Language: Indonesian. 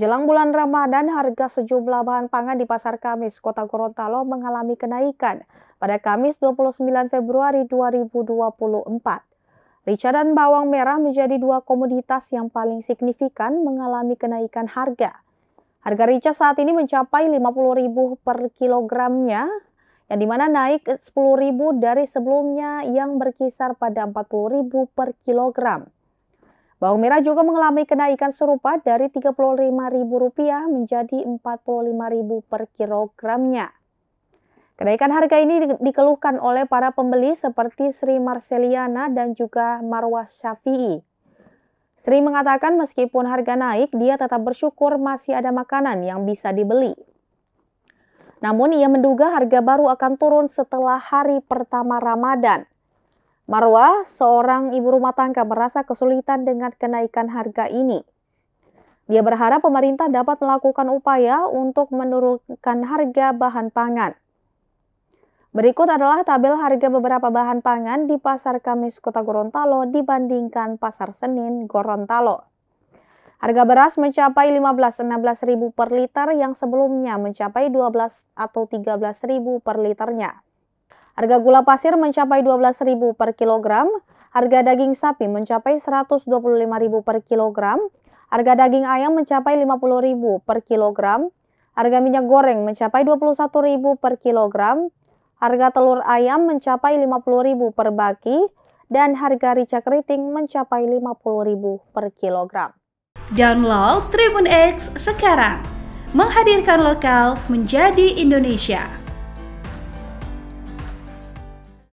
Jelang bulan Ramadan, harga sejumlah bahan pangan di Pasar Kamis, Kota Gorontalo mengalami kenaikan pada Kamis 29 Februari 2024. Rica dan bawang merah menjadi dua komoditas yang paling signifikan mengalami kenaikan harga. Harga rica saat ini mencapai Rp50.000 per kilogramnya, yang dimana naik Rp10.000 dari sebelumnya yang berkisar pada Rp40.000 per kilogram. Bawang merah juga mengalami kenaikan serupa dari Rp35.000 menjadi Rp45.000 per kilogramnya. Kenaikan harga ini dikeluhkan oleh para pembeli seperti Sri Marceliana dan juga Marwah Syafi'i. Sri mengatakan meskipun harga naik, dia tetap bersyukur masih ada makanan yang bisa dibeli. Namun ia menduga harga baru akan turun setelah hari pertama Ramadan. Marwa, seorang ibu rumah tangga merasa kesulitan dengan kenaikan harga ini. Dia berharap pemerintah dapat melakukan upaya untuk menurunkan harga bahan pangan. Berikut adalah tabel harga beberapa bahan pangan di Pasar Kamis Kota Gorontalo dibandingkan Pasar Senin Gorontalo. Harga beras mencapai 15-16 ribu per liter yang sebelumnya mencapai 12 atau 13 ribu per liternya. Harga gula pasir mencapai rp 12.000 per kilogram, harga daging sapi mencapai rp 125.000 per kilogram, harga daging ayam mencapai rp 50.000 per kilogram, harga minyak goreng mencapai rp 21.000 per kilogram, harga telur ayam mencapai rp 50.000 per baki, dan harga rica keriting mencapai rp 50.000 per kilogram. Download Tribun X sekarang, menghadirkan lokal menjadi Indonesia.